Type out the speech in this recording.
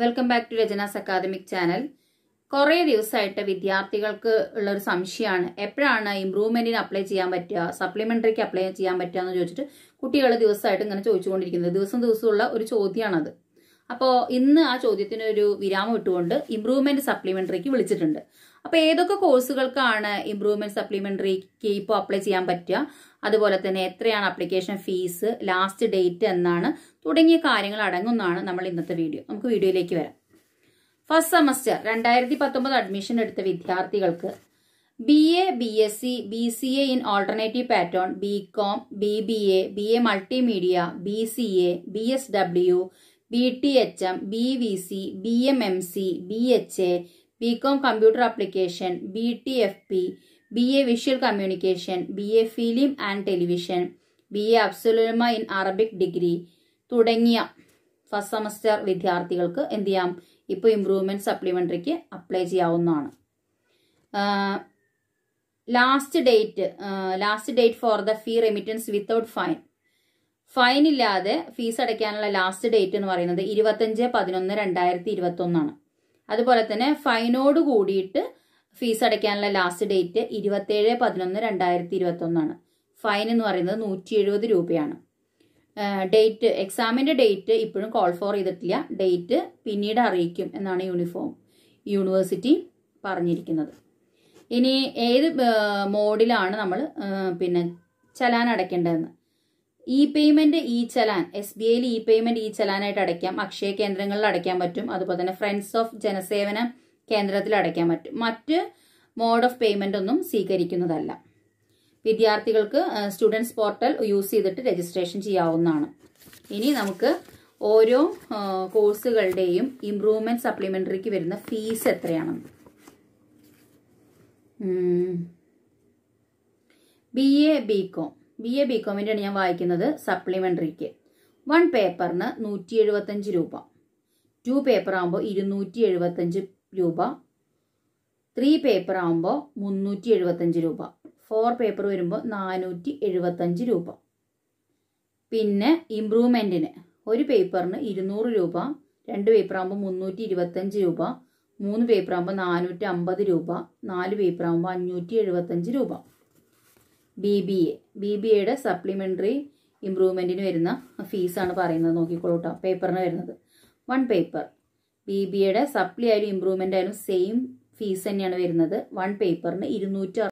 welcome back to Rachana's academic channel കുറേ ദിവസമായിട്ട് വിദ്യാർത്ഥികൾക്ക് ഉള്ളൊരു സംശയമാണ് എപ്പോഴാണ് ഇമ്പ്രൂവ്മെൻറ്റിന് അപ്ലൈ ചെയ്യാൻ പറ്റുക സപ്ലിമെൻ്ററിക്ക് അപ്ലൈ ചെയ്യാൻ പറ്റുക എന്ന് ചോദിച്ചിട്ട് കുട്ടികൾ ദിവസമായിട്ട് ഇങ്ങനെ ചോദിച്ചുകൊണ്ടിരിക്കുന്നത് ദിവസം ദിവസമുള്ള ഒരു ചോദ്യമാണത് അപ്പോ ഇന്ന് ആ ചോദ്യത്തിന് ഒരു വിരാമം ഇട്ടുകൊണ്ട് ഇംപ്രൂവ്മെന്റ് സപ്ലിമെന്ററിക്ക് വിളിച്ചിട്ടുണ്ട് അപ്പോൾ ഏതൊക്കെ കോഴ്സുകൾക്കാണ് ഇംപ്രൂവ്മെന്റ് സപ്ലിമെന്ററിക്ക് ഇപ്പോൾ അപ്ലൈ ചെയ്യാൻ പറ്റുക അതുപോലെ തന്നെ എത്രയാണ് അപ്ലിക്കേഷൻ ഫീസ് ലാസ്റ്റ് ഡേറ്റ് എന്നാണ് തുടങ്ങിയ കാര്യങ്ങൾ അടങ്ങുന്നതാണ് നമ്മൾ ഇന്നത്തെ വീഡിയോ നമുക്ക് വീഡിയോയിലേക്ക് വരാം ഫസ്റ്റ് സെമസ്റ്റർ രണ്ടായിരത്തി പത്തൊമ്പത് അഡ്മിഷൻ എടുത്ത വിദ്യാർത്ഥികൾക്ക് B A B S C B C A in alternative pattern B com B B A B A multimedia B C A B S W B T H M B V C B M M C B H A B com computer application B T F P B A visual communication B A film and television B A അബ്സുലുമ in Arabic degree തുടങ്ങിയ first semester വിദ്യാർത്ഥികൾക്ക് എന്ത് ചെയ്യാം ഇപ്പോൾ improvement സപ്ലിമെൻ്ററിക്ക് apply ചെയ്യാവുന്നതാണ് last date last date for the fee remittance without fine fine ഇല്ലാതെ fees അടയ്ക്കാനുള്ള ലാസ്റ്റ് ഡേറ്റ് എന്ന് പറയുന്നത് ഇരുപത്തഞ്ച് പതിനൊന്ന് രണ്ടായിരത്തി ഇരുപത്തൊന്നാണ് അതുപോലെ തന്നെ ഫൈനോട് കൂടിയിട്ട് ഫീസ് അടയ്ക്കാനുള്ള ലാസ്റ്റ് ഡേറ്റ് ഇരുപത്തേഴ് പതിനൊന്ന് രണ്ടായിരത്തി ഇരുപത്തൊന്നാണ് ഫൈൻ എന്ന് പറയുന്നത് നൂറ്റി എഴുപത് രൂപയാണ് ഡേറ്റ് എക്സാമിൻ്റെ ഡേറ്റ് ഇപ്പോഴും കോൾ ഫോർ ചെയ്തിട്ടില്ല ഡേറ്റ് പിന്നീട് അറിയിക്കും എന്നാണ് യൂണിഫോം യൂണിവേഴ്സിറ്റി പറഞ്ഞിരിക്കുന്നത് ഇനി ഏത് മോഡിലാണ് നമ്മൾ പിന്നെ ചലാൻ അടയ്ക്കേണ്ടതെന്ന് E payment E challan S B ഐയിൽ ഇ പേയ്മെന്റ് ഇ ചലാനായിട്ട് അടയ്ക്കാം അക്ഷയ കേന്ദ്രങ്ങളിൽ അടയ്ക്കാൻ പറ്റും അതുപോലെ തന്നെ ഫ്രണ്ട്സ് ഓഫ് ജനസേവന കേന്ദ്രത്തിൽ അടയ്ക്കാൻ പറ്റും മറ്റ് മോഡ് ഓഫ് പേയ്മെന്റ് ഒന്നും സ്വീകരിക്കുന്നതല്ല വിദ്യാർത്ഥികൾക്ക് സ്റ്റുഡൻസ് പോർട്ടൽ യൂസ് ചെയ്തിട്ട് രജിസ്ട്രേഷൻ ചെയ്യാവുന്നതാണ് ഇനി നമുക്ക് ഓരോ കോഴ്സുകളുടെയും ഇംപ്രൂവ്മെന്റ് സപ്ലിമെന്ററിക്ക് വരുന്ന ഫീസ് എത്രയാണ് B A B com B A B കോമിൻ്റെയാണ് ഞാൻ വായിക്കുന്നത് സപ്ലിമെൻ്ററിക്ക് വൺ പേപ്പറിന് നൂറ്റി എഴുപത്തഞ്ച് രൂപ ടു പേപ്പർ ആകുമ്പോൾ ഇരുന്നൂറ്റി എഴുപത്തഞ്ച് രൂപ ത്രീ പേപ്പർ ആകുമ്പോൾ മുന്നൂറ്റി എഴുപത്തഞ്ച് രൂപ ഫോർ പേപ്പർ വരുമ്പോൾ നാനൂറ്റി എഴുപത്തഞ്ച് രൂപ പിന്നെ ഇമ്പ്രൂവ്മെൻറ്റിന് ഒരു പേപ്പറിന് ഇരുന്നൂറ് രൂപ രണ്ട് പേപ്പർ ആകുമ്പോൾ മുന്നൂറ്റി ഇരുപത്തഞ്ച് രൂപ മൂന്ന് പേപ്പർ ആകുമ്പോൾ നാനൂറ്റി അമ്പത് രൂപ നാല് പേപ്പർ ആകുമ്പോൾ അഞ്ഞൂറ്റി എഴുപത്തഞ്ച് രൂപ B B A B B എയുടെ സപ്ലിമെൻ്ററി ഇമ്പ്രൂവ്മെൻറ്റിന് വരുന്ന ഫീസാണ് പറയുന്നത് നോക്കിക്കോളൂ കേട്ടോ പേപ്പറിന് വരുന്നത് വൺ പേപ്പർ ബി ബി എയുടെ സപ്ലി ആയാലും ഇമ്പ്രൂവ്മെൻ്റ് ആയാലും സെയിം ഫീസ് തന്നെയാണ് വരുന്നത് വൺ പേപ്പറിന് ഇരുന്നൂറ്റി